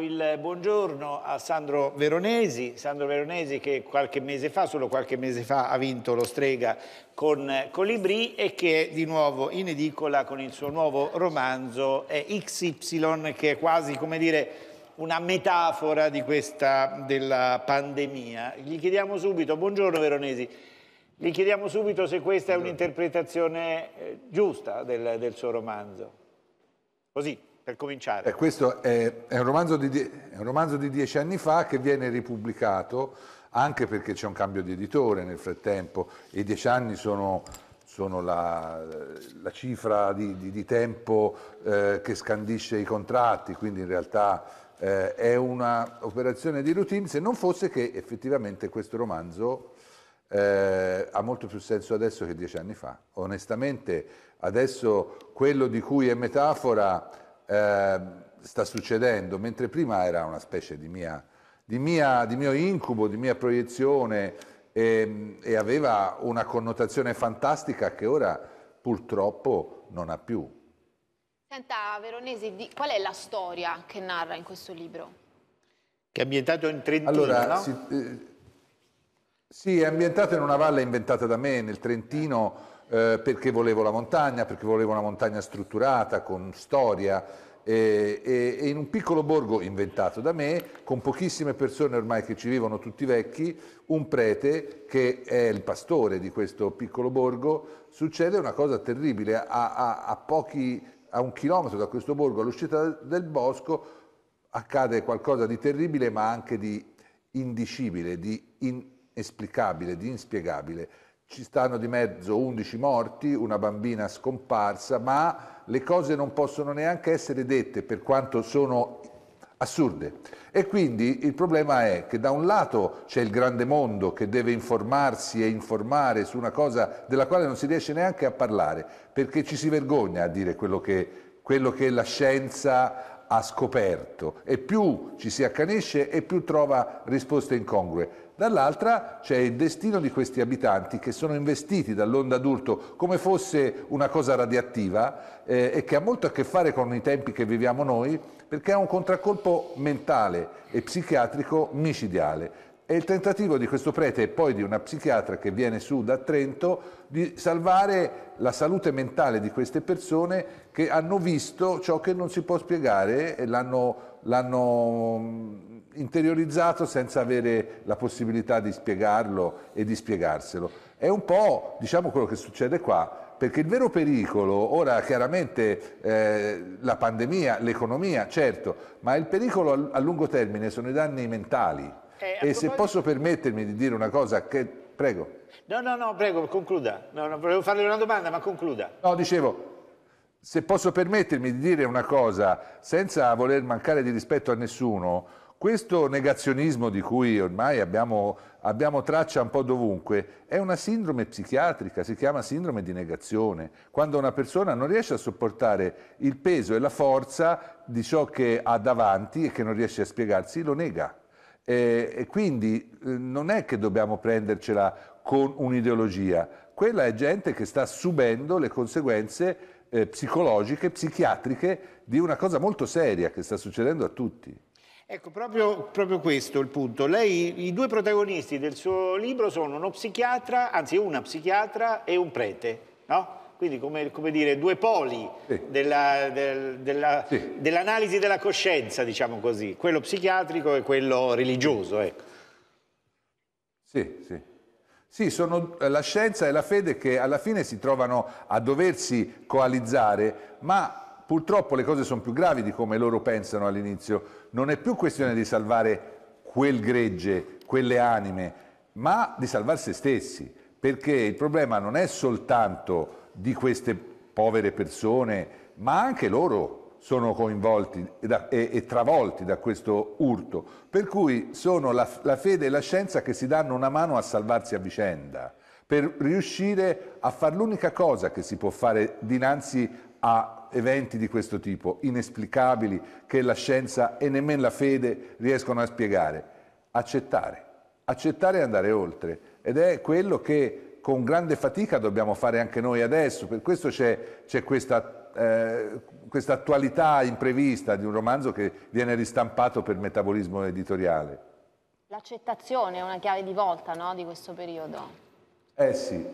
il buongiorno a Sandro Veronesi, Sandro Veronesi che qualche mese fa, solo qualche mese fa, ha vinto lo Strega con Colibri e che è di nuovo in edicola con il suo nuovo romanzo XY che è quasi, come dire, una metafora di questa, della pandemia. Gli chiediamo subito, buongiorno Veronesi, gli chiediamo subito se questa è un'interpretazione eh, giusta del, del suo romanzo. Così per cominciare. Eh, questo è, è, un di, è, un romanzo di, dieci anni fa che viene ripubblicato anche perché c'è un cambio di editore nel frattempo I dieci anni sono, sono la, la, cifra di, di, di tempo eh, che scandisce i contratti, quindi in realtà eh, è un'operazione di routine, se non fosse che effettivamente questo romanzo eh, ha molto più senso adesso che dieci anni fa. Onestamente, adesso quello di cui è metafora Ehm, sta succedendo, mentre prima era una specie di, mia, di, mia, di mio incubo, di mia proiezione e, ehm, e aveva una connotazione fantastica che ora purtroppo non ha più. Senta Veronesi, di, qual è la storia che narra in questo libro? Che è ambientato in Trentino, allora, no? si, eh, sì, è ambientato in una valle inventata da me, nel Trentino eh, perché volevo la montagna, perché volevo una montagna strutturata, con storia, e, e, e, in un piccolo borgo inventato da me, con pochissime persone ormai che ci vivono tutti vecchi, un prete che è il pastore di questo piccolo borgo, succede una cosa terribile, a, a, a, pochi, a un chilometro da questo borgo, all'uscita del bosco, accade qualcosa di terribile ma anche di indicibile, di inesplicabile, di inspiegabile. Ci stanno di mezzo 11 morti, una bambina scomparsa, ma le cose non possono neanche essere dette per quanto sono assurde. E quindi il problema è che da un lato c'è il grande mondo che deve informarsi e informare su una cosa della quale non si riesce neanche a parlare, perché ci si vergogna a dire quello che, quello che la scienza ha scoperto e più ci si accanisce e più trova risposte incongrue. Dall'altra c'è il destino di questi abitanti che sono investiti dall'onda d'urto come fosse una cosa radioattiva eh, e che ha molto a che fare con i tempi che viviamo noi perché è un contraccolpo mentale e psichiatrico micidiale. E il tentativo di questo prete e poi di una psichiatra che viene su da Trento di salvare la salute mentale di queste persone che hanno visto ciò che non si può spiegare e l'hanno, l'hanno mm, interiorizzato senza avere la possibilità di spiegarlo e di spiegarselo. È un po' diciamo quello che succede qua, perché il vero pericolo, ora chiaramente eh, la pandemia, l'economia, certo, ma il pericolo a lungo termine sono i danni mentali eh, e se posso permettermi di dire una cosa che... Prego. No, no, no, prego, concluda. No, no, volevo farle una domanda, ma concluda. No, dicevo, se posso permettermi di dire una cosa senza voler mancare di rispetto a nessuno, questo negazionismo di cui ormai abbiamo, abbiamo, traccia un po' dovunque è una sindrome psichiatrica, si chiama sindrome di negazione, quando una persona non riesce a sopportare il peso e la forza di ciò che ha davanti e che non riesce a spiegarsi, lo nega. E, eh, e quindi eh, non è che dobbiamo prendercela con un'ideologia, quella è gente che sta subendo le conseguenze eh, psicologiche, psichiatriche di una cosa molto seria che sta succedendo a tutti. Ecco, proprio, proprio questo il punto. Lei, i due protagonisti del suo libro sono uno psichiatra, anzi una psichiatra e un prete, no? Quindi come, come dire due poli sì. dell'analisi della, sì. dell della coscienza, diciamo così, quello psichiatrico e quello religioso. Ecco. Sì, sì. Sì, sono eh, la scienza e la fede che alla fine si trovano a doversi coalizzare, ma purtroppo le cose sono più gravi di come loro pensano all'inizio. Non è più questione di salvare quel gregge, quelle anime, ma di salvare se stessi, perché il problema non è soltanto di queste povere persone, ma anche loro sono coinvolti e, e, e travolti da questo urto, per cui sono la, la fede e la scienza che si danno una mano a salvarsi a vicenda, per riuscire a fare l'unica cosa che si può fare dinanzi a eventi di questo tipo, inesplicabili, che la scienza e nemmeno la fede riescono a spiegare. Accettare, accettare e andare oltre. Ed è quello che con grande fatica dobbiamo fare anche noi adesso, per questo c'è, questa, eh, questa attualità imprevista di un romanzo che viene ristampato per metabolismo editoriale. L'accettazione è una chiave di volta no, di questo periodo. Eh sì,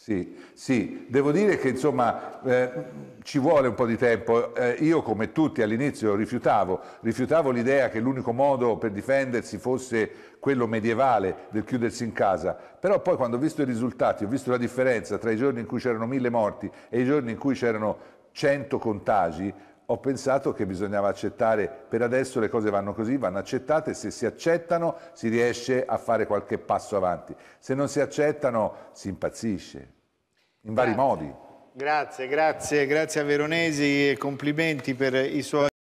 sì, sì, devo dire che insomma eh, ci vuole un po' di tempo. Eh, io come tutti all'inizio rifiutavo, rifiutavo l'idea che l'unico modo per difendersi fosse quello medievale del chiudersi in casa, però poi quando ho visto i risultati, ho visto la differenza tra i giorni in cui c'erano mille morti e i giorni in cui c'erano cento contagi, ho pensato che bisognava accettare, per adesso le cose vanno così, vanno accettate, se si accettano si riesce a fare qualche passo avanti, se non si accettano si impazzisce, in grazie. vari modi. Grazie, grazie, grazie a Veronesi e complimenti per i suoi...